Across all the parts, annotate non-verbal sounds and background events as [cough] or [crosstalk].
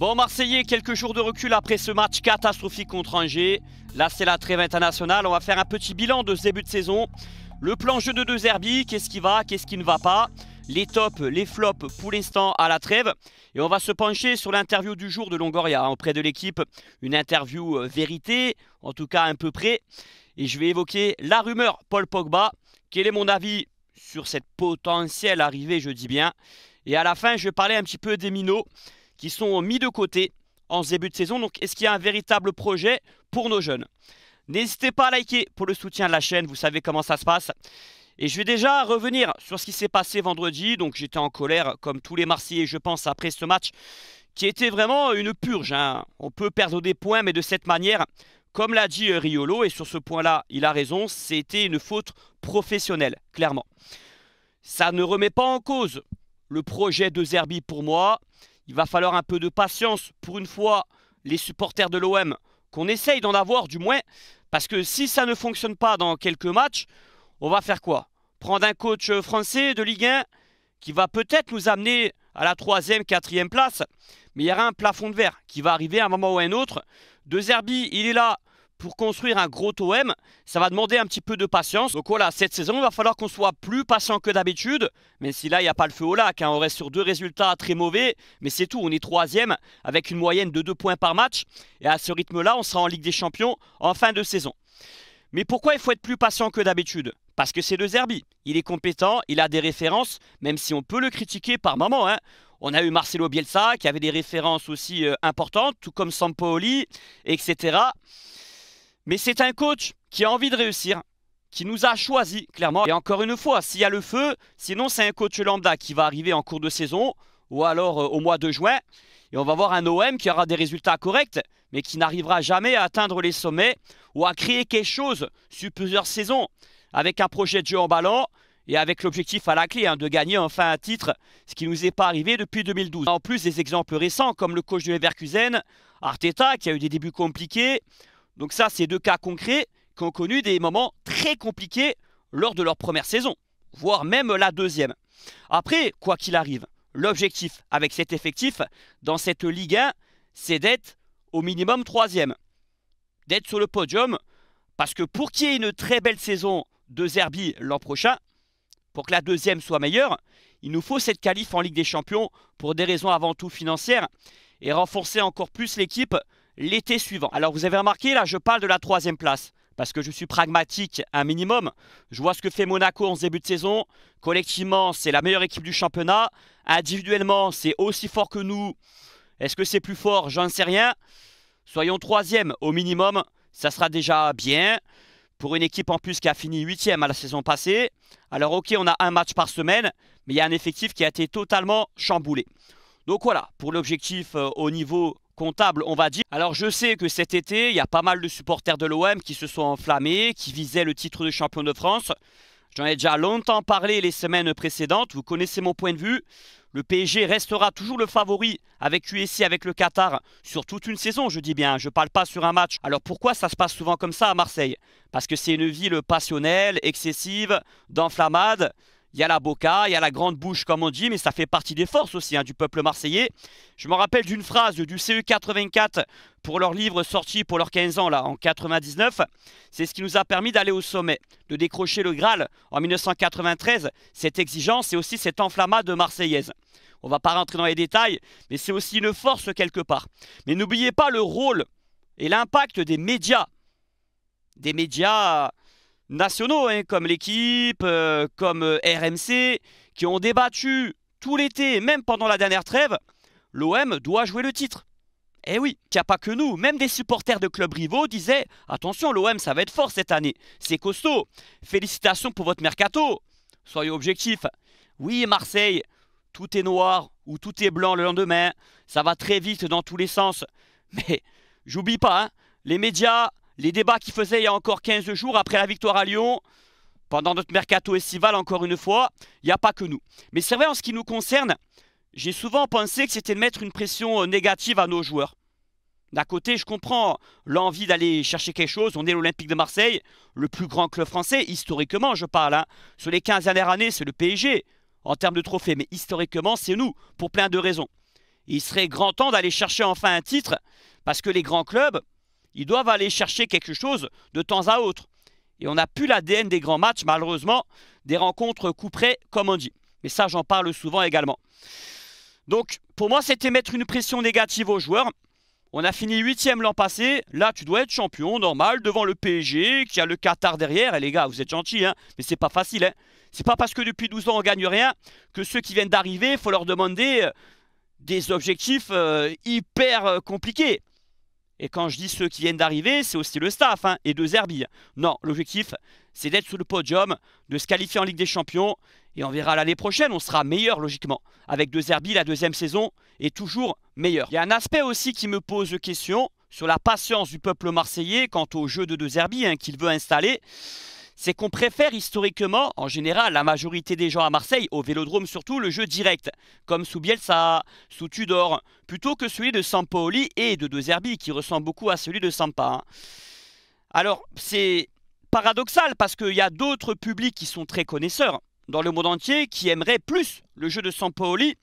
Bon, Marseillais, quelques jours de recul après ce match catastrophique contre Angers. Là, c'est la trêve internationale. On va faire un petit bilan de ce début de saison. Le plan jeu de deux Zerbi, qu'est-ce qui va, qu'est-ce qui ne va pas les tops, les flops pour l'instant à la trêve. Et on va se pencher sur l'interview du jour de Longoria hein, auprès de l'équipe. Une interview euh, vérité, en tout cas un peu près. Et je vais évoquer la rumeur Paul Pogba. Quel est mon avis sur cette potentielle arrivée, je dis bien. Et à la fin, je vais parler un petit peu des minots qui sont mis de côté en début de saison. Donc est-ce qu'il y a un véritable projet pour nos jeunes N'hésitez pas à liker pour le soutien de la chaîne, vous savez comment ça se passe. Et je vais déjà revenir sur ce qui s'est passé vendredi. Donc j'étais en colère comme tous les Marseillais, je pense, après ce match qui était vraiment une purge. Hein. On peut perdre des points, mais de cette manière, comme l'a dit euh, Riolo, et sur ce point-là, il a raison, c'était une faute professionnelle, clairement. Ça ne remet pas en cause le projet de Zerbi pour moi. Il va falloir un peu de patience pour une fois les supporters de l'OM, qu'on essaye d'en avoir du moins, parce que si ça ne fonctionne pas dans quelques matchs, on va faire quoi Prendre un coach euh, français de Ligue 1 qui va peut-être nous amener à la troisième, quatrième place, mais il y aura un plafond de verre qui va arriver à un moment ou à un autre. De Zerbi, il est là, pour construire un gros OM, ça va demander un petit peu de patience. Donc voilà, cette saison, il va falloir qu'on soit plus patient que d'habitude. Mais si là, il n'y a pas le feu au lac, hein, on reste sur deux résultats très mauvais. Mais c'est tout, on est troisième avec une moyenne de deux points par match. Et à ce rythme-là, on sera en Ligue des Champions en fin de saison. Mais pourquoi il faut être plus patient que d'habitude Parce que c'est le Zerbi. Il est compétent, il a des références, même si on peut le critiquer par moments. Hein. On a eu Marcelo Bielsa qui avait des références aussi euh, importantes, tout comme Sampaoli, etc. Mais c'est un coach qui a envie de réussir, qui nous a choisi clairement. Et encore une fois, s'il y a le feu, sinon c'est un coach lambda qui va arriver en cours de saison ou alors euh, au mois de juin. Et on va voir un OM qui aura des résultats corrects, mais qui n'arrivera jamais à atteindre les sommets ou à créer quelque chose sur plusieurs saisons, avec un projet de jeu en ballon et avec l'objectif à la clé hein, de gagner enfin un titre, ce qui ne nous est pas arrivé depuis 2012. En plus des exemples récents comme le coach de Leverkusen, Arteta, qui a eu des débuts compliqués, donc ça, c'est deux cas concrets qui ont connu des moments très compliqués lors de leur première saison, voire même la deuxième. Après, quoi qu'il arrive, l'objectif avec cet effectif dans cette Ligue 1, c'est d'être au minimum troisième, d'être sur le podium, parce que pour qu'il y ait une très belle saison de Zerbi l'an prochain, pour que la deuxième soit meilleure, il nous faut cette qualif en Ligue des Champions pour des raisons avant tout financières et renforcer encore plus l'équipe l'été suivant. Alors vous avez remarqué, là je parle de la troisième place parce que je suis pragmatique un minimum. Je vois ce que fait Monaco en début de saison. Collectivement, c'est la meilleure équipe du championnat. Individuellement, c'est aussi fort que nous. Est-ce que c'est plus fort J'en sais rien. Soyons troisième au minimum. Ça sera déjà bien pour une équipe en plus qui a fini huitième à la saison passée. Alors ok, on a un match par semaine, mais il y a un effectif qui a été totalement chamboulé. Donc voilà, pour l'objectif euh, au niveau comptable, on va dire. Alors je sais que cet été, il y a pas mal de supporters de l'OM qui se sont enflammés, qui visaient le titre de champion de France. J'en ai déjà longtemps parlé les semaines précédentes, vous connaissez mon point de vue. Le PSG restera toujours le favori avec USC, avec le Qatar, sur toute une saison, je dis bien, je ne parle pas sur un match. Alors pourquoi ça se passe souvent comme ça à Marseille Parce que c'est une ville passionnelle, excessive, d'enflammade. Il y a la boca, il y a la grande bouche comme on dit, mais ça fait partie des forces aussi hein, du peuple marseillais. Je me rappelle d'une phrase du CE84 pour leur livre sorti pour leurs 15 ans là en 99. C'est ce qui nous a permis d'aller au sommet, de décrocher le Graal en 1993. Cette exigence et aussi cette de marseillaise. On va pas rentrer dans les détails, mais c'est aussi une force quelque part. Mais n'oubliez pas le rôle et l'impact des médias. Des médias nationaux, hein, comme l'équipe, euh, comme euh, RMC, qui ont débattu tout l'été, même pendant la dernière trêve, l'OM doit jouer le titre. Eh oui, qu'il n'y a pas que nous, même des supporters de clubs rivaux disaient « Attention, l'OM, ça va être fort cette année, c'est costaud, félicitations pour votre mercato, soyez objectifs. Oui, Marseille, tout est noir ou tout est blanc le lendemain, ça va très vite dans tous les sens. Mais j'oublie pas, hein, les médias, les débats qu'ils faisaient il y a encore 15 jours après la victoire à Lyon, pendant notre mercato estival encore une fois, il n'y a pas que nous. Mais c'est vrai en ce qui nous concerne, j'ai souvent pensé que c'était de mettre une pression euh, négative à nos joueurs. D'un côté, je comprends l'envie d'aller chercher quelque chose. On est l'Olympique de Marseille, le plus grand club français, historiquement je parle. Hein. Sur les 15 dernières années, c'est le PSG en termes de trophées, mais historiquement, c'est nous, pour plein de raisons. il serait grand temps d'aller chercher enfin un titre, parce que les grands clubs, ils doivent aller chercher quelque chose de temps à autre. Et on n'a plus l'ADN des grands matchs, malheureusement, des rencontres coup comme on dit. Mais ça, j'en parle souvent également. Donc, pour moi, c'était mettre une pression négative aux joueurs. On a fini huitième l'an passé. Là, tu dois être champion, normal, devant le PSG, qui a le Qatar derrière. Et les gars, vous êtes gentils, hein mais c'est pas facile. Hein c'est pas parce que depuis 12 ans, on gagne rien que ceux qui viennent d'arriver, il faut leur demander euh, des objectifs euh, hyper euh, compliqués. Et quand je dis ceux qui viennent d'arriver, c'est aussi le staff hein, et deux Zerbi. Non, l'objectif, c'est d'être sur le podium, de se qualifier en Ligue des Champions. Et on verra l'année prochaine, on sera meilleur logiquement. Avec deux Zerbi, la deuxième saison est toujours meilleure. Il y a un aspect aussi qui me pose question sur la patience du peuple marseillais quant au jeu de deux Zerbi hein, qu'il veut installer c'est qu'on préfère historiquement, en général, la majorité des gens à Marseille, au Vélodrome surtout, le jeu direct, comme sous Bielsa, sous Tudor, plutôt que celui de Sampaoli et de Zerbi, qui ressemble beaucoup à celui de Sampa. Hein. Alors, c'est paradoxal, parce qu'il y a d'autres publics qui sont très connaisseurs dans le monde entier, qui aimeraient plus le jeu de Sampaoli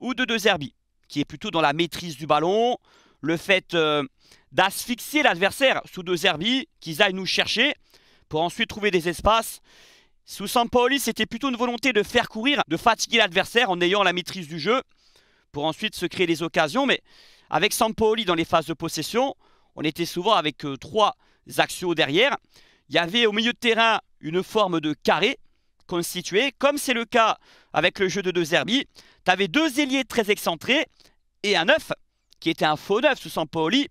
ou de Zerbi, qui est plutôt dans la maîtrise du ballon, le fait euh, d'asphyxier l'adversaire sous Zerbi, qu'ils aillent nous chercher, pour ensuite trouver des espaces. Sous Sampaoli, c'était plutôt une volonté de faire courir, de fatiguer l'adversaire en ayant la maîtrise du jeu pour ensuite se créer des occasions. Mais avec Sampaoli dans les phases de possession, on était souvent avec euh, trois axiaux derrière. Il y avait au milieu de terrain une forme de carré constitué, comme c'est le cas avec le jeu de deux Zerbi. Tu avais deux ailiers très excentrés et un neuf qui était un faux neuf sous Sampaoli.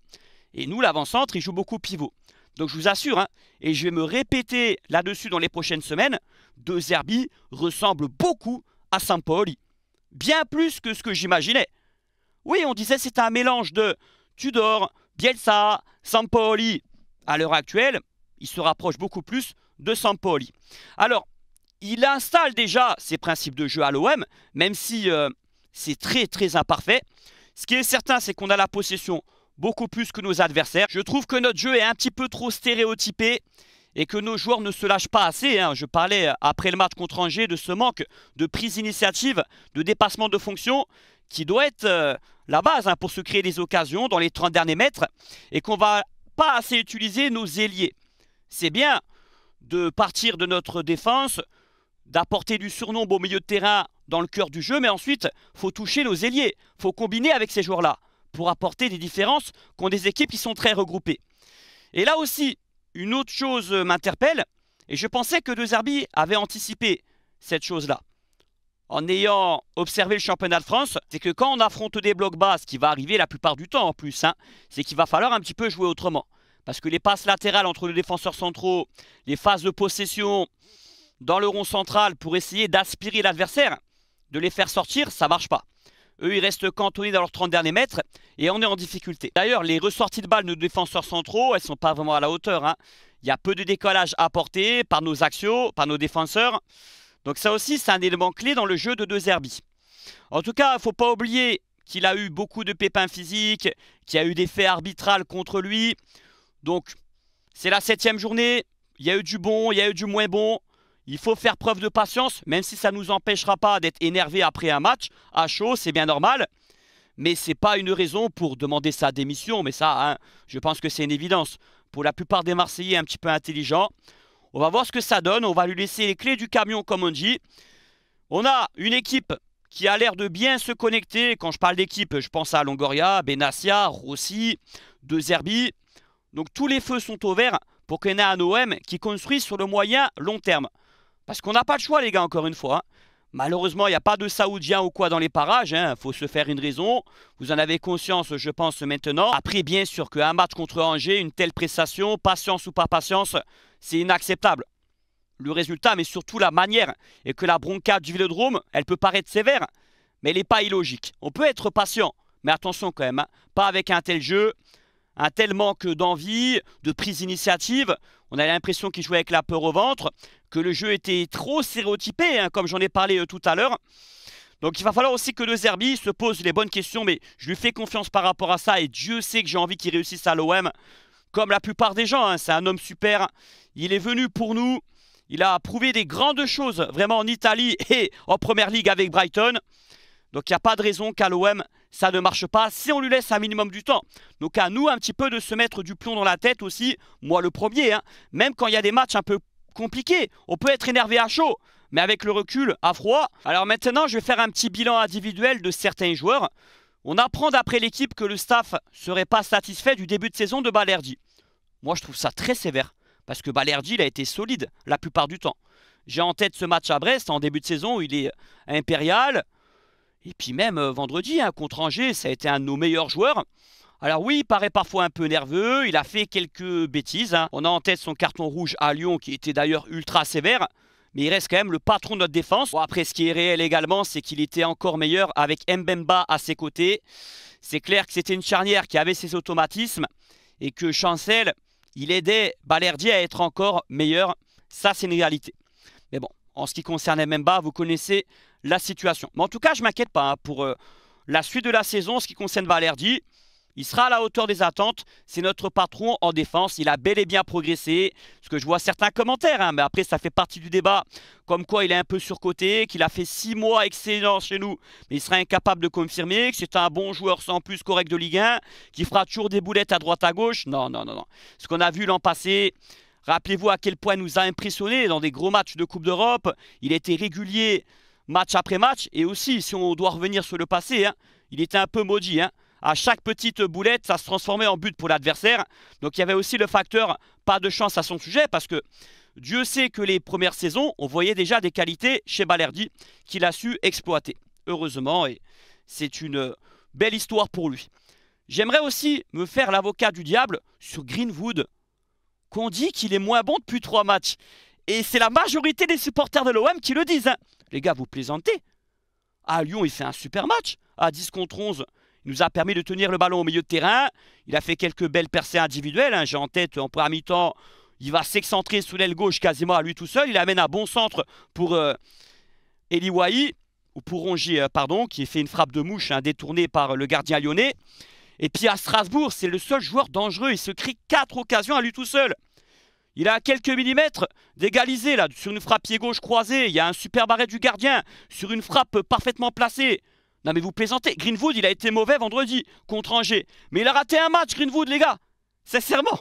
Et nous, l'avant-centre, il joue beaucoup pivot. Donc je vous assure, hein, et je vais me répéter là-dessus dans les prochaines semaines, De Zerbi ressemble beaucoup à Sampoli, Bien plus que ce que j'imaginais. Oui, on disait c'est un mélange de Tudor, Bielsa, Sampoli. À l'heure actuelle, il se rapproche beaucoup plus de Sampoli. Alors, il installe déjà ses principes de jeu à l'OM, même si euh, c'est très très imparfait. Ce qui est certain, c'est qu'on a la possession beaucoup plus que nos adversaires. Je trouve que notre jeu est un petit peu trop stéréotypé et que nos joueurs ne se lâchent pas assez. Hein. Je parlais après le match contre Angers de ce manque de prise d'initiative, de dépassement de fonction qui doit être euh, la base hein, pour se créer des occasions dans les 30 derniers mètres et qu'on va pas assez utiliser nos ailiers. C'est bien de partir de notre défense, d'apporter du surnombre au milieu de terrain dans le cœur du jeu, mais ensuite, faut toucher nos ailiers, faut combiner avec ces joueurs-là pour apporter des différences qu'ont des équipes qui sont très regroupées. Et là aussi, une autre chose m'interpelle, et je pensais que De Zerbi avait anticipé cette chose-là. En ayant observé le championnat de France, c'est que quand on affronte des blocs bas, ce qui va arriver la plupart du temps en plus, hein, c'est qu'il va falloir un petit peu jouer autrement. Parce que les passes latérales entre les défenseurs centraux, les phases de possession dans le rond central pour essayer d'aspirer l'adversaire, de les faire sortir, ça marche pas. Eux, ils restent cantonnés dans leurs 30 derniers mètres et on est en difficulté. D'ailleurs, les ressorties de balles de nos défenseurs centraux, elles ne sont pas vraiment à la hauteur. Hein. Il y a peu de décollage apporté par nos axios, par nos défenseurs. Donc ça aussi, c'est un élément clé dans le jeu de deux Zerbi. En tout cas, il ne faut pas oublier qu'il a eu beaucoup de pépins physiques, qu'il y a eu des faits arbitraux contre lui. Donc, c'est la septième journée. Il y a eu du bon, il y a eu du moins bon. Il faut faire preuve de patience, même si ça ne nous empêchera pas d'être énervé après un match. À chaud, c'est bien normal. Mais ce n'est pas une raison pour demander sa démission. Mais ça, hein, je pense que c'est une évidence. Pour la plupart des Marseillais un petit peu intelligents. On va voir ce que ça donne. On va lui laisser les clés du camion, comme on dit. On a une équipe qui a l'air de bien se connecter. Quand je parle d'équipe, je pense à Longoria, Benassia, Rossi, De Zerbi. Donc tous les feux sont au vert pour qu'on ait un OM qui construit sur le moyen long terme. Parce qu'on n'a pas le choix, les gars, encore une fois. Hein. Malheureusement, il n'y a pas de Saoudiens ou quoi dans les parages. Il hein. faut se faire une raison. Vous en avez conscience, je pense, maintenant. Après, bien sûr qu'un match contre Angers, une telle prestation, patience ou pas patience, c'est inacceptable. Le résultat, mais surtout la manière, et que la bronca du Vélodrome, elle peut paraître sévère, mais elle n'est pas illogique. On peut être patient, mais attention quand même. Hein. Pas avec un tel jeu, un tel manque d'envie, de prise d'initiative. On a l'impression qu'il jouait avec la peur au ventre que le jeu était trop stéréotypé, hein, comme j'en ai parlé euh, tout à l'heure. Donc il va falloir aussi que le Zerbi se pose les bonnes questions, mais je lui fais confiance par rapport à ça, et Dieu sait que j'ai envie qu'il réussisse à l'OM, comme la plupart des gens, hein, c'est un homme super, il est venu pour nous, il a prouvé des grandes choses, vraiment en Italie [laughs] et en Première Ligue avec Brighton. Donc il n'y a pas de raison qu'à l'OM, ça ne marche pas si on lui laisse un minimum du temps. Donc à nous un petit peu de se mettre du plomb dans la tête aussi, moi le premier, hein. même quand il y a des matchs un peu compliqué. On peut être énervé à chaud, mais avec le recul, à froid. Alors maintenant, je vais faire un petit bilan individuel de certains joueurs. On apprend d'après l'équipe que le staff serait pas satisfait du début de saison de Balerdi. Moi, je trouve ça très sévère, parce que Balerdi, il a été solide la plupart du temps. J'ai en tête ce match à Brest en début de saison où il est impérial. Et puis même euh, vendredi, hein, contre Angers, ça a été un de nos meilleurs joueurs. Alors oui, il paraît parfois un peu nerveux, il a fait quelques bêtises. Hein. On a en tête son carton rouge à Lyon qui était d'ailleurs ultra sévère. Mais il reste quand même le patron de notre défense. après, ce qui est réel également, c'est qu'il était encore meilleur avec Mbemba à ses côtés. C'est clair que c'était une charnière qui avait ses automatismes et que Chancel, il aidait Balerdi à être encore meilleur. Ça, c'est une réalité. Mais bon, en ce qui concerne Mbemba, vous connaissez la situation. Mais en tout cas, je m'inquiète pas hein, pour euh, la suite de la saison, ce qui concerne Valerdi... Il sera à la hauteur des attentes. C'est notre patron en défense. Il a bel et bien progressé. Ce que je vois certains commentaires, hein, mais après, ça fait partie du débat. Comme quoi, il est un peu surcoté, qu'il a fait six mois excellents chez nous, mais il sera incapable de confirmer, que c'est un bon joueur sans plus correct de Ligue 1, qui fera toujours des boulettes à droite à gauche. Non, non, non, non. Ce qu'on a vu l'an passé. Rappelez-vous à quel point il nous a impressionnés dans des gros matchs de Coupe d'Europe. Il était régulier match après match. Et aussi, si on doit revenir sur le passé, hein, il était un peu maudit. Hein à chaque petite boulette, ça se transformait en but pour l'adversaire. Donc il y avait aussi le facteur pas de chance à son sujet parce que Dieu sait que les premières saisons, on voyait déjà des qualités chez Balerdi qu'il a su exploiter. Heureusement, et c'est une belle histoire pour lui. J'aimerais aussi me faire l'avocat du diable sur Greenwood, qu'on dit qu'il est moins bon depuis trois matchs. Et c'est la majorité des supporters de l'OM qui le disent. Hein. Les gars, vous plaisantez. À Lyon, il fait un super match. À 10 contre 11, il nous a permis de tenir le ballon au milieu de terrain. Il a fait quelques belles percées individuelles. Hein. J'ai en tête en première mi-temps, il va s'excentrer sous l'aile gauche quasiment à lui tout seul. Il amène un bon centre pour euh, ou pour Rongier, euh, pardon, qui fait une frappe de mouche hein, détournée par le gardien lyonnais. Et puis à Strasbourg, c'est le seul joueur dangereux. Il se crie quatre occasions à lui tout seul. Il a quelques millimètres d'égaliser là sur une frappe pied gauche croisée. Il y a un super barret du gardien sur une frappe parfaitement placée. Non mais vous plaisantez. Greenwood, il a été mauvais vendredi contre Angers. Mais il a raté un match, Greenwood, les gars. Sincèrement.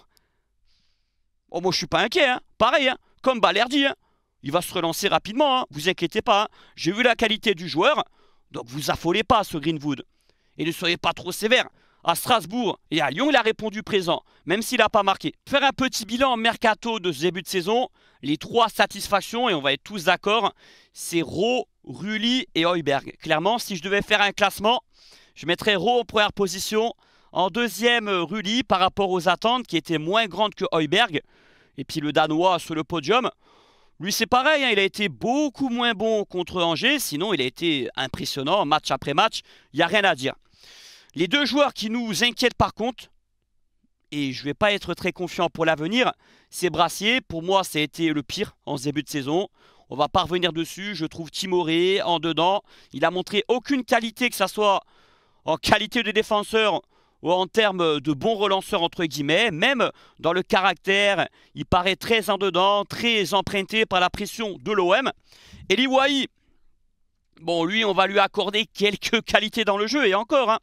Oh, moi, je suis pas inquiet. Hein. Pareil, hein. comme Balerdi. Hein. Il va se relancer rapidement. Hein. Vous inquiétez pas. J'ai vu la qualité du joueur. Donc vous affolez pas, ce Greenwood. Et ne soyez pas trop sévère à Strasbourg et à Lyon, il a répondu présent, même s'il n'a pas marqué. Faire un petit bilan mercato de ce début de saison, les trois satisfactions, et on va être tous d'accord, c'est Rowe, Rulli et Heuberg. Clairement, si je devais faire un classement, je mettrais Ro en première position, en deuxième Rulli par rapport aux attentes qui étaient moins grandes que Heuberg, et puis le Danois sur le podium. Lui, c'est pareil, hein, il a été beaucoup moins bon contre Angers, sinon il a été impressionnant match après match, il n'y a rien à dire. Les deux joueurs qui nous inquiètent par contre, et je ne vais pas être très confiant pour l'avenir, c'est Brassier. Pour moi, ça a été le pire en début de saison. On va pas revenir dessus. Je trouve Timoré en dedans. Il a montré aucune qualité, que ce soit en qualité de défenseur ou en termes de bon relanceur, entre guillemets. Même dans le caractère, il paraît très en dedans, très emprunté par la pression de l'OM. Et Liwaï, bon, lui, on va lui accorder quelques qualités dans le jeu, et encore, hein,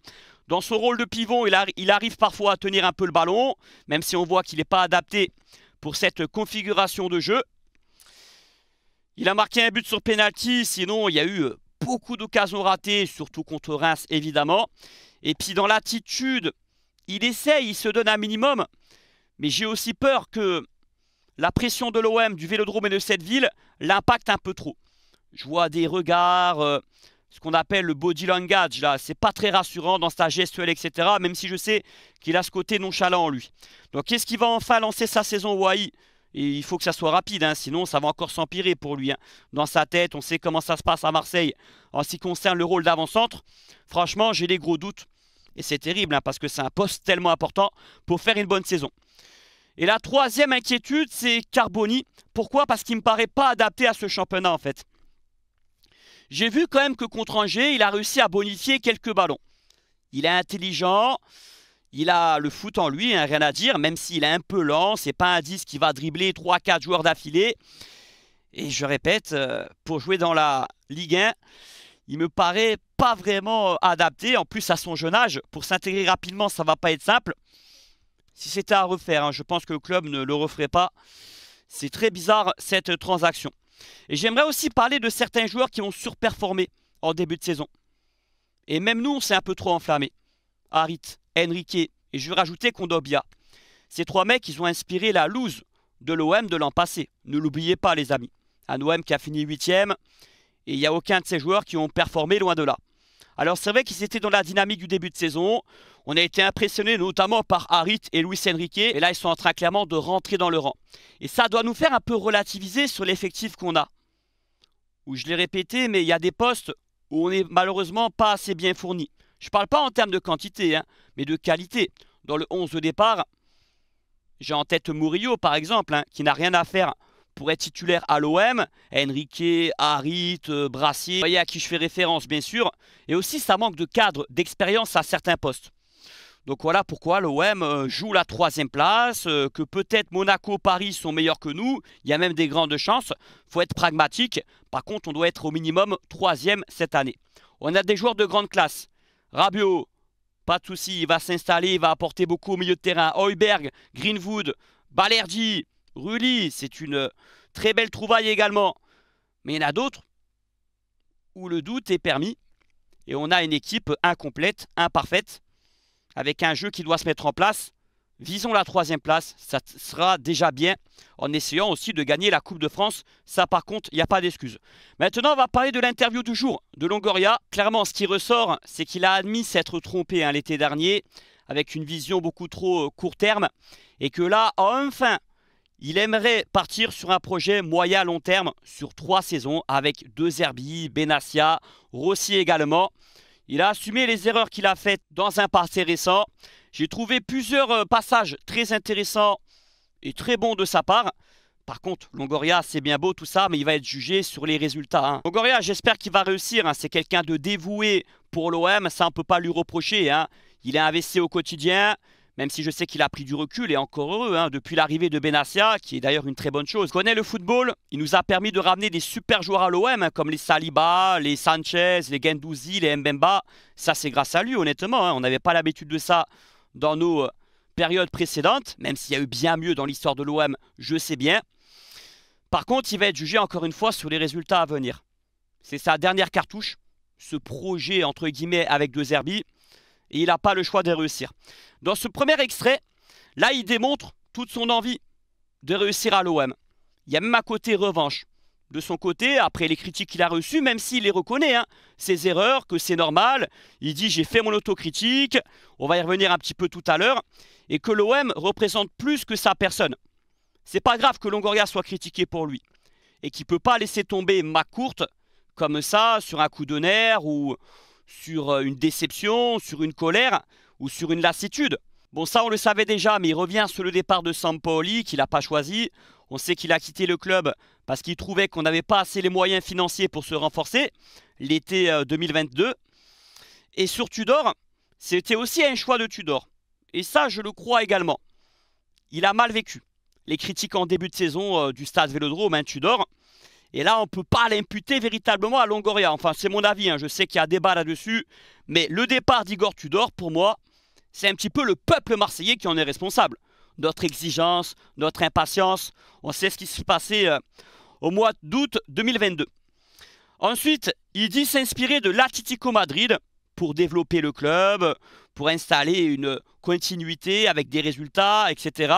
dans son rôle de pivot, il, arrive parfois à tenir un peu le ballon, même si on voit qu'il n'est pas adapté pour cette configuration de jeu. Il a marqué un but sur penalty, sinon il y a eu euh, beaucoup d'occasions ratées, surtout contre Reims évidemment. Et puis dans l'attitude, il essaye, il se donne un minimum. Mais j'ai aussi peur que la pression de l'OM, du Vélodrome et de cette ville l'impacte un peu trop. Je vois des regards, euh, ce qu'on appelle le body language, là, c'est pas très rassurant dans sa gestuelle, etc. Même si je sais qu'il a ce côté nonchalant, lui. Donc, qu'est-ce qu'il va enfin lancer sa saison Hawaii et il faut que ça soit rapide, hein, sinon ça va encore s'empirer pour lui. Hein. Dans sa tête, on sait comment ça se passe à Marseille en ce qui concerne le rôle d'avant-centre. Franchement, j'ai des gros doutes. Et c'est terrible, hein, parce que c'est un poste tellement important pour faire une bonne saison. Et la troisième inquiétude, c'est Carboni. Pourquoi Parce qu'il ne me paraît pas adapté à ce championnat, en fait j'ai vu quand même que contre Angers, il a réussi à bonifier quelques ballons. Il est intelligent, il a le foot en lui, hein, rien à dire, même s'il est un peu lent, c'est pas un 10 qui va dribbler 3-4 joueurs d'affilée. Et je répète, euh, pour jouer dans la Ligue 1, il me paraît pas vraiment euh, adapté. En plus, à son jeune âge, pour s'intégrer rapidement, ça va pas être simple. Si c'était à refaire, hein, je pense que le club ne le referait pas. C'est très bizarre cette transaction. Et j'aimerais aussi parler de certains joueurs qui ont surperformé en début de saison. Et même nous, on s'est un peu trop enflammé. Harit, Enrique et je vais rajouter Kondobia. Ces trois mecs, ils ont inspiré la loose de l'OM de l'an passé. Ne l'oubliez pas, les amis. Un OM qui a fini 8 et il n'y a aucun de ces joueurs qui ont performé loin de là. Alors c'est vrai qu'ils étaient dans la dynamique du début de saison. On a été impressionné notamment par Harit et Luis Enrique, et là ils sont en train clairement de rentrer dans le rang. Et ça doit nous faire un peu relativiser sur l'effectif qu'on a. Où je l'ai répété, mais il y a des postes où on n'est malheureusement pas assez bien fourni. Je ne parle pas en termes de quantité, hein, mais de qualité. Dans le 11 de départ, j'ai en tête Murillo par exemple, hein, qui n'a rien à faire pour être titulaire à l'OM, Enrique, Harit, euh, Brassier, vous voyez à qui je fais référence bien sûr, et aussi ça manque de cadre, d'expérience à certains postes. Donc voilà pourquoi l'OM euh, joue la troisième place, euh, que peut-être Monaco, Paris sont meilleurs que nous. Il y a même des grandes chances. Il faut être pragmatique. Par contre, on doit être au minimum troisième cette année. On a des joueurs de grande classe. Rabiot, pas de souci, il va s'installer, il va apporter beaucoup au milieu de terrain. Heuberg, Greenwood, Balerdi, Rulli, c'est une euh, très belle trouvaille également. Mais il y en a d'autres où le doute est permis. Et on a une équipe incomplète, imparfaite avec un jeu qui doit se mettre en place. Visons la troisième place, ça sera déjà bien, en essayant aussi de gagner la Coupe de France. Ça par contre, il n'y a pas d'excuse. Maintenant, on va parler de l'interview du jour de Longoria. Clairement, ce qui ressort, c'est qu'il a admis s'être trompé hein, l'été dernier, avec une vision beaucoup trop euh, court terme, et que là, enfin, il aimerait partir sur un projet moyen long terme, sur trois saisons, avec deux Herbi, Benassia, Rossi également. Il a assumé les erreurs qu'il a faites dans un passé récent. J'ai trouvé plusieurs euh, passages très intéressants et très bons de sa part. Par contre, Longoria, c'est bien beau tout ça, mais il va être jugé sur les résultats. Hein. Longoria, j'espère qu'il va réussir. Hein. C'est quelqu'un de dévoué pour l'OM, ça on ne peut pas lui reprocher. Hein. Il est investi au quotidien, même si je sais qu'il a pris du recul et encore heureux, hein, depuis l'arrivée de Benassia, qui est d'ailleurs une très bonne chose. Connaît le football, il nous a permis de ramener des super joueurs à l'OM, hein, comme les Saliba, les Sanchez, les Gendouzi, les Mbemba. Ça, c'est grâce à lui, honnêtement. Hein. On n'avait pas l'habitude de ça dans nos euh, périodes précédentes, même s'il y a eu bien mieux dans l'histoire de l'OM, je sais bien. Par contre, il va être jugé encore une fois sur les résultats à venir. C'est sa dernière cartouche, ce projet entre guillemets avec deux herbis et il n'a pas le choix de réussir. Dans ce premier extrait, là, il démontre toute son envie de réussir à l'OM. Il y a même à côté revanche. De son côté, après les critiques qu'il a reçues, même s'il les reconnaît, hein, ses erreurs, que c'est normal, il dit j'ai fait mon autocritique, on va y revenir un petit peu tout à l'heure, et que l'OM représente plus que sa personne. C'est pas grave que Longoria soit critiqué pour lui, et qu'il ne peut pas laisser tomber ma courte comme ça sur un coup de nerf ou, sur euh, une déception, sur une colère ou sur une lassitude. Bon, ça, on le savait déjà, mais il revient sur le départ de Sampoli qu'il n'a pas choisi. On sait qu'il a quitté le club parce qu'il trouvait qu'on n'avait pas assez les moyens financiers pour se renforcer l'été 2022. Euh, Et sur Tudor, c'était aussi un choix de Tudor. Et ça, je le crois également. Il a mal vécu. Les critiques en début de saison euh, du stade Vélodrome, hein, Tudor, et là, on ne peut pas l'imputer véritablement à Longoria. Enfin, c'est mon avis, hein. je sais qu'il y a débat là-dessus. Mais le départ d'Igor Tudor, pour moi, c'est un petit peu le peuple marseillais qui en est responsable. Notre exigence, notre impatience, on sait ce qui s'est passé euh, au mois d'août 2022. Ensuite, il dit s'inspirer de l'Atlético Madrid pour développer le club, pour installer une continuité avec des résultats, etc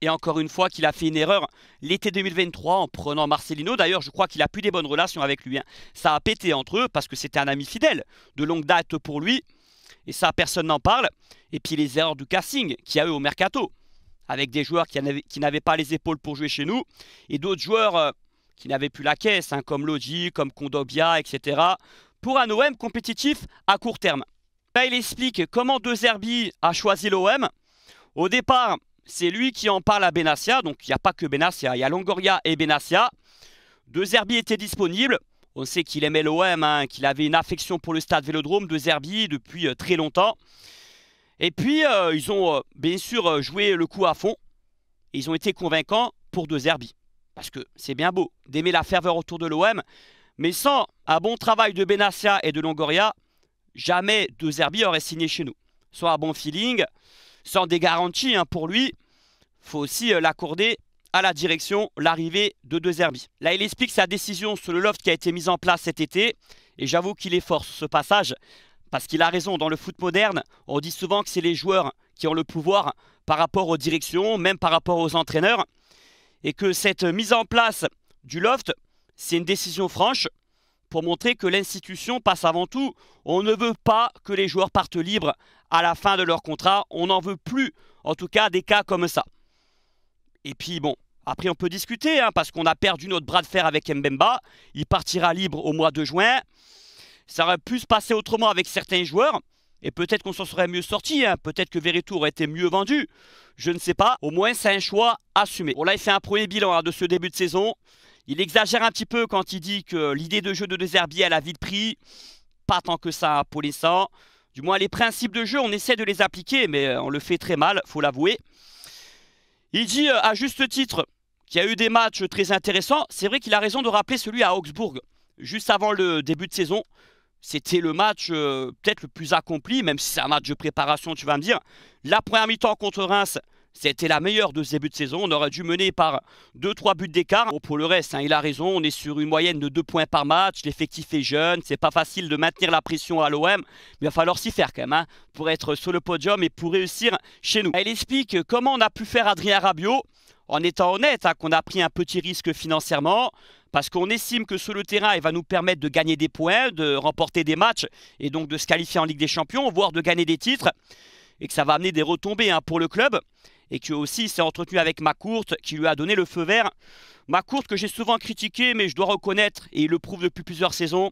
et encore une fois qu'il a fait une erreur l'été 2023 en prenant Marcelino. D'ailleurs, je crois qu'il a plus des bonnes relations avec lui. Hein. Ça a pété entre eux parce que c'était un ami fidèle de longue date pour lui. Et ça, personne n'en parle. Et puis les erreurs du casting qu'il y a eu au mercato, avec des joueurs qui n'avaient pas les épaules pour jouer chez nous, et d'autres joueurs euh, qui n'avaient plus la caisse, hein, comme Lodi, comme Condobia, etc., pour un OM compétitif à court terme. Là, il explique comment De Zerbi a choisi l'OM. Au départ, c'est lui qui en parle à Benassia, donc il n'y a pas que Benassia, il y a Longoria et Benassia. deux Zerbi étaient disponibles On sait qu'il aimait l'OM, hein, qu'il avait une affection pour le stade Vélodrome de Zerbi depuis euh, très longtemps. Et puis, euh, ils ont euh, bien sûr joué le coup à fond. ils ont été convaincants pour De Zerbi. Parce que c'est bien beau d'aimer la ferveur autour de l'OM, mais sans un bon travail de Benassia et de Longoria, jamais deux Zerbi aurait signé chez nous. Soit un bon feeling, sans des garanties hein, pour lui, faut aussi euh, l'accorder à la direction l'arrivée de deux Zerbi. Là, il explique sa décision sur le loft qui a été mise en place cet été, et j'avoue qu'il est fort ce passage, parce qu'il a raison, dans le foot moderne, on dit souvent que c'est les joueurs qui ont le pouvoir par rapport aux directions, même par rapport aux entraîneurs, et que cette mise en place du loft, c'est une décision franche pour montrer que l'institution passe avant tout. On ne veut pas que les joueurs partent libres à la fin de leur contrat. On n'en veut plus, en tout cas, des cas comme ça. Et puis bon, après on peut discuter, hein, parce qu'on a perdu notre bras de fer avec Mbemba. Il partira libre au mois de juin. Ça aurait pu se passer autrement avec certains joueurs. Et peut-être qu'on s'en serait mieux sorti, hein. peut-être que Veretout aurait été mieux vendu, je ne sais pas. Au moins, c'est un choix assumé. Bon, là, il fait un premier bilan hein, de ce début de saison. Il exagère un petit peu quand il dit que l'idée de jeu de Désherbier, elle a vite pris. Pas tant que ça pour du moins, les principes de jeu, on essaie de les appliquer, mais euh, on le fait très mal, faut l'avouer. Il dit euh, à juste titre qu'il y a eu des matchs très intéressants. C'est vrai qu'il a raison de rappeler celui à Augsbourg, juste avant le début de saison. C'était le match euh, peut-être le plus accompli, même si c'est un match de préparation, tu vas me dire. La première mi-temps contre Reims, c'était la meilleure de ce début de saison. On aurait dû mener par 2-3 buts d'écart. pour le reste, hein, il a raison. On est sur une moyenne de 2 points par match. L'effectif est jeune. C'est pas facile de maintenir la pression à l'OM. Il va falloir s'y faire quand même hein, pour être sur le podium et pour réussir chez nous. Elle explique comment on a pu faire Adrien Rabiot en étant honnête, hein, qu'on a pris un petit risque financièrement, parce qu'on estime que sur le terrain, il va nous permettre de gagner des points, de remporter des matchs, et donc de se qualifier en Ligue des Champions, voire de gagner des titres, et que ça va amener des retombées pour le club et qui aussi s'est entretenu avec Macourte, qui lui a donné le feu vert. Macourte que j'ai souvent critiqué, mais je dois reconnaître, et il le prouve depuis plusieurs saisons,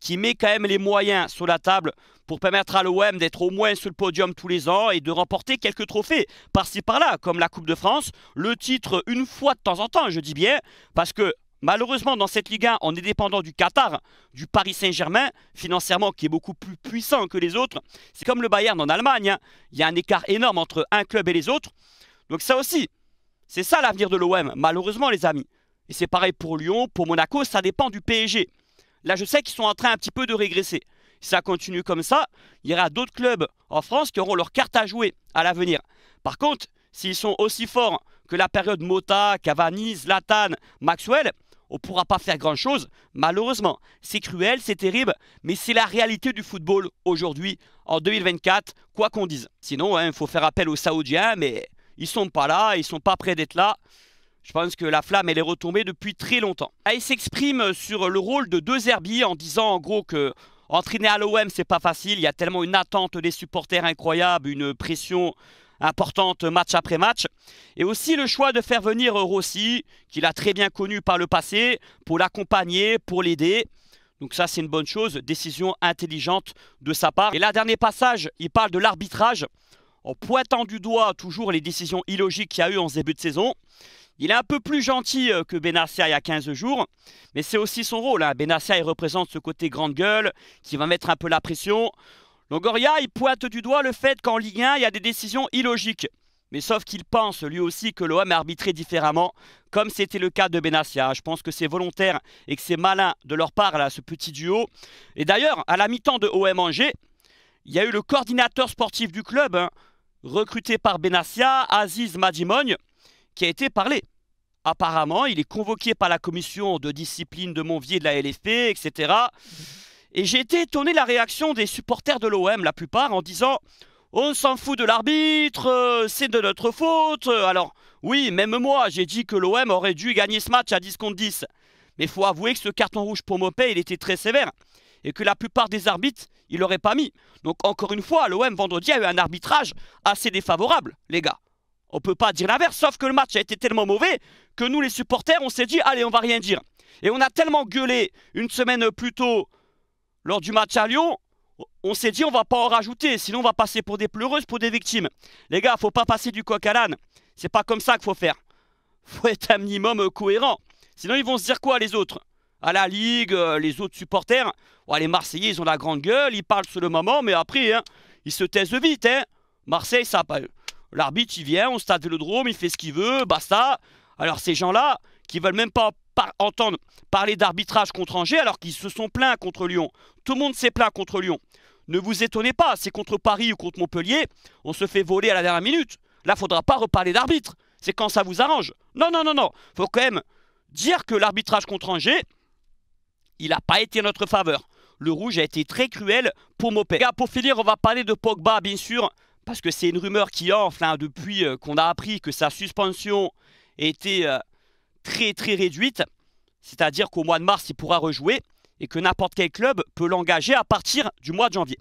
qui met quand même les moyens sur la table pour permettre à l'OM d'être au moins sur le podium tous les ans et de remporter quelques trophées par-ci par-là, comme la Coupe de France, le titre une fois de temps en temps, je dis bien, parce que Malheureusement, dans cette Ligue 1, on est dépendant du Qatar, du Paris Saint-Germain, financièrement, qui est beaucoup plus puissant que les autres. C'est comme le Bayern en Allemagne. Hein. Il y a un écart énorme entre un club et les autres. Donc ça aussi, c'est ça l'avenir de l'OM, malheureusement, les amis. Et c'est pareil pour Lyon, pour Monaco, ça dépend du PSG. Là, je sais qu'ils sont en train un petit peu de régresser. Si ça continue comme ça, il y aura d'autres clubs en France qui auront leur carte à jouer à l'avenir. Par contre, s'ils sont aussi forts que la période Mota, Cavani, Zlatan, Maxwell, on ne pourra pas faire grand-chose, malheureusement. C'est cruel, c'est terrible, mais c'est la réalité du football aujourd'hui, en 2024, quoi qu'on dise. Sinon, il hein, faut faire appel aux Saoudiens, mais ils sont pas là, ils sont pas prêts d'être là. Je pense que la flamme, elle est retombée depuis très longtemps. Ah, il s'exprime sur le rôle de deux herbies en disant en gros que entraîner à l'OM, c'est pas facile. Il y a tellement une attente des supporters incroyable, une pression importante match après match. Et aussi le choix de faire venir Rossi, qu'il a très bien connu par le passé, pour l'accompagner, pour l'aider. Donc ça, c'est une bonne chose, décision intelligente de sa part. Et là, dernier passage, il parle de l'arbitrage, en pointant du doigt toujours les décisions illogiques qu'il y a eu en début de saison. Il est un peu plus gentil euh, que Benassia il y a 15 jours, mais c'est aussi son rôle. Hein. Benassia, il représente ce côté grande gueule, qui va mettre un peu la pression. Donc Goria, il pointe du doigt le fait qu'en Ligue 1, il y a des décisions illogiques. Mais sauf qu'il pense lui aussi que l'OM a arbitré différemment, comme c'était le cas de Benassia. Je pense que c'est volontaire et que c'est malin de leur part, là, ce petit duo. Et d'ailleurs, à la mi-temps de OM Angers, il y a eu le coordinateur sportif du club, hein, recruté par Benassia, Aziz Madimogne, qui a été parlé. Apparemment, il est convoqué par la commission de discipline de Monvier de la LFP, etc. Et j'ai été étonné de la réaction des supporters de l'OM, la plupart, en disant On s'en fout de l'arbitre, euh, c'est de notre faute. Alors, oui, même moi, j'ai dit que l'OM aurait dû gagner ce match à 10 contre 10. Mais faut avouer que ce carton rouge pour Mopé, il était très sévère. Et que la plupart des arbitres, il l'aurait pas mis. Donc, encore une fois, l'OM vendredi a eu un arbitrage assez défavorable, les gars. On peut pas dire l'inverse, sauf que le match a été tellement mauvais que nous, les supporters, on s'est dit Allez, on va rien dire. Et on a tellement gueulé une semaine plus tôt lors du match à Lyon, on s'est dit on va pas en rajouter, sinon on va passer pour des pleureuses, pour des victimes. Les gars, faut pas passer du coq à l'âne. C'est pas comme ça qu'il faut faire. Faut être un minimum euh, cohérent. Sinon ils vont se dire quoi les autres À la Ligue, euh, les autres supporters. les Marseillais, ils ont la grande gueule, ils parlent sur le moment, mais après, hein, ils se taisent vite. Hein. Marseille, ça pas. Bah, l'arbitre, il vient, on stade Vélodrome, il fait ce qu'il veut, basta. Alors ces gens-là, qui veulent même pas entendre parler d'arbitrage contre Angers alors qu'ils se sont plaints contre Lyon. Tout le monde s'est plaint contre Lyon. Ne vous étonnez pas, c'est contre Paris ou contre Montpellier, on se fait voler à la dernière minute. Là, faudra pas reparler d'arbitre. C'est quand ça vous arrange. Non, non, non, non. faut quand même dire que l'arbitrage contre Angers, il n'a pas été à notre faveur. Le rouge a été très cruel pour Mopé. Pour finir, on va parler de Pogba, bien sûr, parce que c'est une rumeur qui enfle hein, depuis euh, qu'on a appris que sa suspension était... Euh, très très réduite. C'est-à-dire qu'au mois de mars, il pourra rejouer et que n'importe quel club peut l'engager à partir du mois de janvier.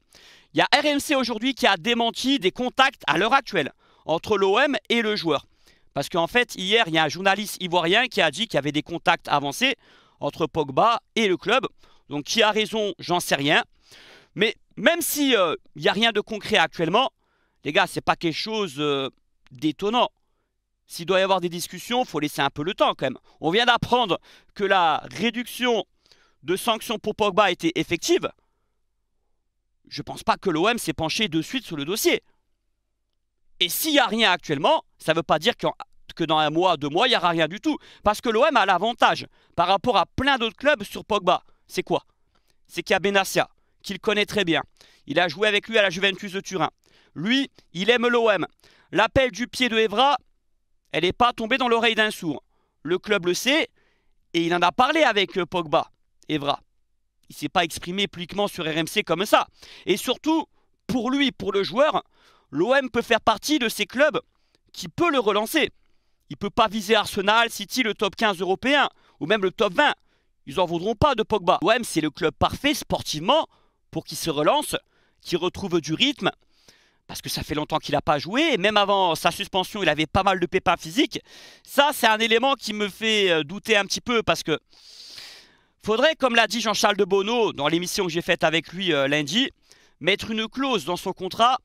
Il y a RMC aujourd'hui qui a démenti des contacts à l'heure actuelle entre l'OM et le joueur. Parce qu'en fait, hier, il y a un journaliste ivoirien qui a dit qu'il y avait des contacts avancés entre Pogba et le club. Donc qui a raison, j'en sais rien. Mais même s'il euh, n'y a rien de concret actuellement, les gars, c'est pas quelque chose euh, d'étonnant. S'il doit y avoir des discussions, il faut laisser un peu le temps quand même. On vient d'apprendre que la réduction de sanctions pour Pogba était effective. Je ne pense pas que l'OM s'est penché de suite sur le dossier. Et s'il n'y a rien actuellement, ça ne veut pas dire que dans un mois, deux mois, il n'y aura rien du tout. Parce que l'OM a l'avantage par rapport à plein d'autres clubs sur Pogba. C'est quoi C'est qu'il y a Benassia, qu'il connaît très bien. Il a joué avec lui à la Juventus de Turin. Lui, il aime l'OM. L'appel du pied de Evra, elle n'est pas tombée dans l'oreille d'un sourd. Le club le sait et il en a parlé avec euh, Pogba, Evra. Il s'est pas exprimé publiquement sur RMC comme ça. Et surtout, pour lui, pour le joueur, l'OM peut faire partie de ces clubs qui peut le relancer. Il peut pas viser Arsenal, City, le top 15 européen ou même le top 20. Ils en voudront pas de Pogba. L'OM, c'est le club parfait sportivement pour qu'il se relance, qu'il retrouve du rythme parce que ça fait longtemps qu'il n'a pas joué, et même avant sa suspension, il avait pas mal de pépins physiques. Ça, c'est un élément qui me fait euh, douter un petit peu, parce que faudrait, comme l'a dit Jean-Charles de Bonneau dans l'émission que j'ai faite avec lui euh, lundi, mettre une clause dans son contrat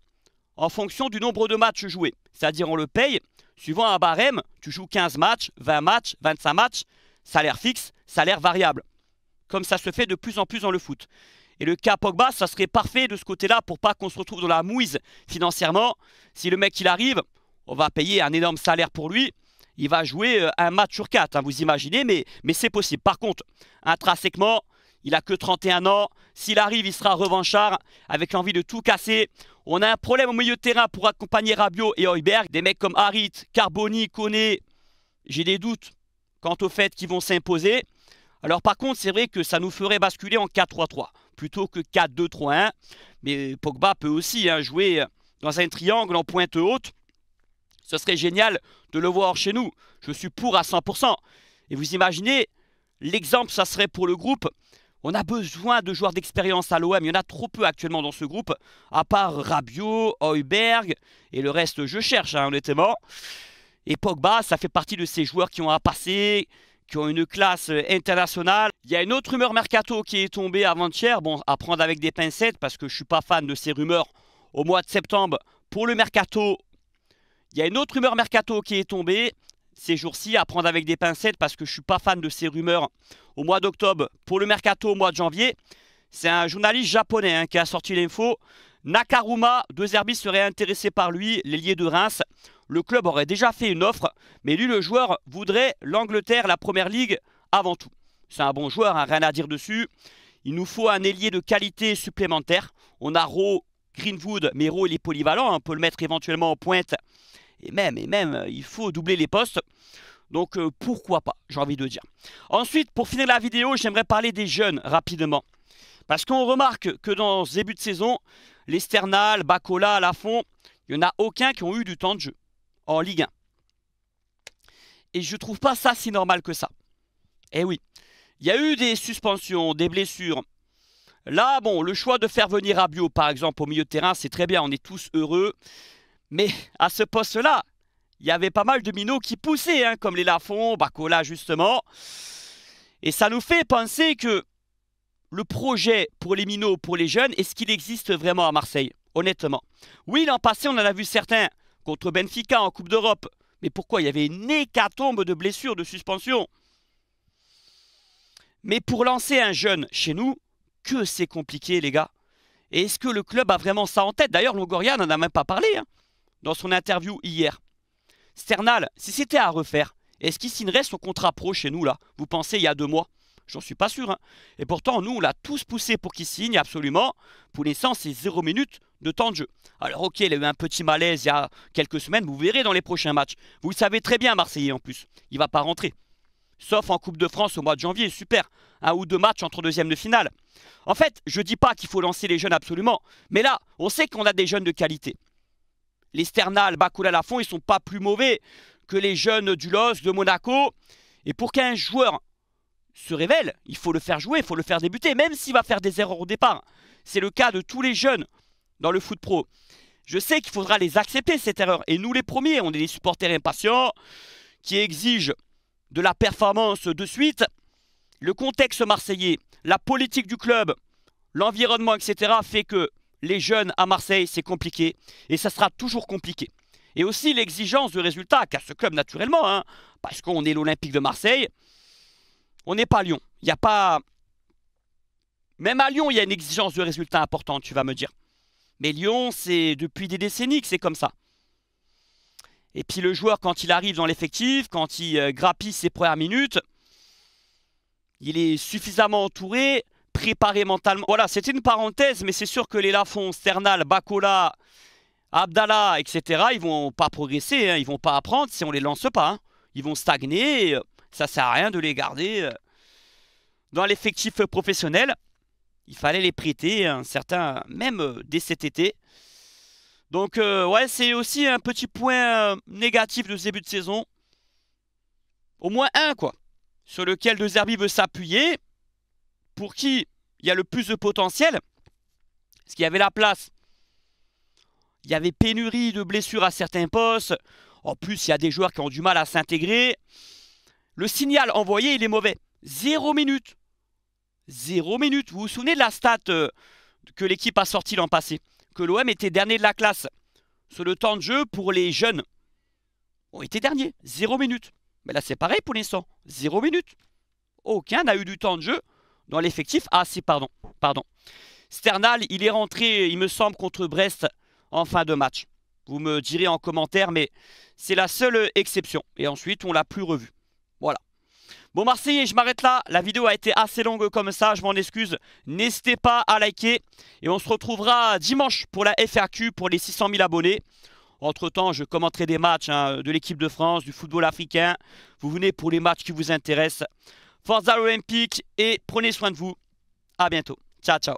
en fonction du nombre de matchs joués. C'est-à-dire, on le paye, suivant un barème, tu joues 15 matchs, 20 matchs, 25 matchs, salaire fixe, salaire variable. Comme ça se fait de plus en plus dans le foot. Et le cas Pogba, ça serait parfait de ce côté-là pour pas qu'on se retrouve dans la mouise financièrement. Si le mec il arrive, on va payer un énorme salaire pour lui. Il va jouer euh, un match sur quatre, hein, vous imaginez, mais, mais c'est possible. Par contre, intrinsèquement, il a que 31 ans. S'il arrive, il sera revanchard avec l'envie de tout casser. On a un problème au milieu de terrain pour accompagner Rabiot et Heuberg. Des mecs comme Harit, Carboni, Koné, j'ai des doutes quant au fait qu'ils vont s'imposer. Alors par contre, c'est vrai que ça nous ferait basculer en 4-3-3 plutôt que 4-2-3-1. Mais Pogba peut aussi hein, jouer euh, dans un triangle en pointe haute. Ce serait génial de le voir chez nous. Je suis pour à 100%. Et vous imaginez, l'exemple, ça serait pour le groupe. On a besoin de joueurs d'expérience à l'OM. Il y en a trop peu actuellement dans ce groupe, à part Rabiot, Heuberg et le reste, je cherche, hein, honnêtement. Et Pogba, ça fait partie de ces joueurs qui ont à passer, qui ont une classe euh, internationale. Il y a une autre rumeur mercato qui est tombée avant-hier. Bon, à prendre avec des pincettes parce que je ne suis pas fan de ces rumeurs au mois de septembre. Pour le mercato, il y a une autre rumeur mercato qui est tombée ces jours-ci. À prendre avec des pincettes parce que je ne suis pas fan de ces rumeurs au mois d'octobre. Pour le mercato au mois de janvier, c'est un journaliste japonais hein, qui a sorti l'info. Nakaruma, deux Zerbi seraient intéressés par lui, l'ailier de Reims. Le club aurait déjà fait une offre, mais lui, le joueur, voudrait l'Angleterre, la Première Ligue, avant tout. C'est un bon joueur, hein, rien à dire dessus. Il nous faut un ailier de qualité supplémentaire. On a Rowe, Greenwood, mais Rowe, il est polyvalent, hein, on peut le mettre éventuellement en pointe. Et même, et même, euh, il faut doubler les postes. Donc euh, pourquoi pas, j'ai envie de dire. Ensuite, pour finir la vidéo, j'aimerais parler des jeunes rapidement. Parce qu'on remarque que dans ce début de saison, L'Esternal, Bacola, Lafont, il n'y en a aucun qui ont eu du temps de jeu en Ligue 1. Et je trouve pas ça si normal que ça. Eh oui, il y a eu des suspensions, des blessures. Là, bon, le choix de faire venir Abio, par exemple, au milieu de terrain, c'est très bien, on est tous heureux. Mais à ce poste-là, il y avait pas mal de minots qui poussaient, hein, comme les Lafont, Bacola, justement. Et ça nous fait penser que le projet pour les minots, pour les jeunes, est-ce qu'il existe vraiment à Marseille Honnêtement. Oui, l'an passé, on en a vu certains contre Benfica en Coupe d'Europe. Mais pourquoi Il y avait une hécatombe de blessures, de suspensions. Mais pour lancer un jeune chez nous, que c'est compliqué, les gars. Et est-ce que le club a vraiment ça en tête D'ailleurs, Longoria n'en a même pas parlé hein, dans son interview hier. Sternal, si c'était à refaire, est-ce qu'il signerait son contrat pro chez nous, là Vous pensez, il y a deux mois J'en suis pas sûr. Hein. Et pourtant, nous, on l'a tous poussé pour qu'il signe absolument. Pour l'instant, c'est 0 minutes de temps de jeu. Alors ok, il a eu un petit malaise il y a quelques semaines, vous verrez dans les prochains matchs. Vous le savez très bien, Marseillais en plus, il va pas rentrer. Sauf en Coupe de France au mois de janvier, super. Un ou deux matchs entre deuxième de finale. En fait, je dis pas qu'il faut lancer les jeunes absolument, mais là, on sait qu'on a des jeunes de qualité. Les Sternal, Bakoula Lafont, ils sont pas plus mauvais que les jeunes du LOS, de Monaco. Et pour qu'un joueur se révèle, il faut le faire jouer, il faut le faire débuter, même s'il va faire des erreurs au départ. C'est le cas de tous les jeunes dans le foot pro. Je sais qu'il faudra les accepter, cette erreur. Et nous, les premiers, on est des supporters impatients qui exigent de la performance de suite. Le contexte marseillais, la politique du club, l'environnement, etc., fait que les jeunes à Marseille, c'est compliqué. Et ça sera toujours compliqué. Et aussi l'exigence de résultats, qu'a ce club, naturellement, hein, parce qu'on est l'Olympique de Marseille, on n'est pas à Lyon. Il n'y a pas... Même à Lyon, il y a une exigence de résultat importante, tu vas me dire. Mais Lyon, c'est depuis des décennies que c'est comme ça. Et puis le joueur, quand il arrive dans l'effectif, quand il euh, grappille ses premières minutes, il est suffisamment entouré, préparé mentalement. Voilà, c'était une parenthèse, mais c'est sûr que les Lafont, Sternal, Bakola, Abdallah, etc., ils vont pas progresser, ils hein. ils vont pas apprendre si on les lance pas. Hein. Ils vont stagner. Euh, ça sert à rien de les garder euh, dans l'effectif professionnel. Il fallait les prêter, un certain, même euh, dès cet été. Donc euh, ouais, c'est aussi un petit point négatif de ce début de saison. Au moins un, quoi. Sur lequel De Zerbi veut s'appuyer. Pour qui il y a le plus de potentiel. Parce qu'il y avait la place. Il y avait pénurie de blessures à certains postes. En plus, il y a des joueurs qui ont du mal à s'intégrer. Le signal envoyé, il est mauvais. Zéro minute. Zéro minute. Vous vous souvenez de la stat euh, que l'équipe a sortie l'an passé Que l'OM était dernier de la classe sur le temps de jeu pour les jeunes. On était dernier. Zéro minute. Mais là, c'est pareil pour l'instant. Zéro minute. Aucun n'a eu du temps de jeu dans l'effectif. Ah, c'est pardon. Pardon. Sternal, il est rentré, il me semble, contre Brest en fin de match. Vous me direz en commentaire, mais c'est la seule exception. Et ensuite, on l'a plus revu. Voilà. Bon Marseillais, je m'arrête là. La vidéo a été assez longue comme ça, je m'en excuse. N'hésitez pas à liker. Et on se retrouvera dimanche pour la FRQ, pour les 600 000 abonnés. Entre-temps, je commenterai des matchs hein, de l'équipe de France, du football africain. Vous venez pour les matchs qui vous intéressent. Forza Olympique et prenez soin de vous. A bientôt. Ciao, ciao.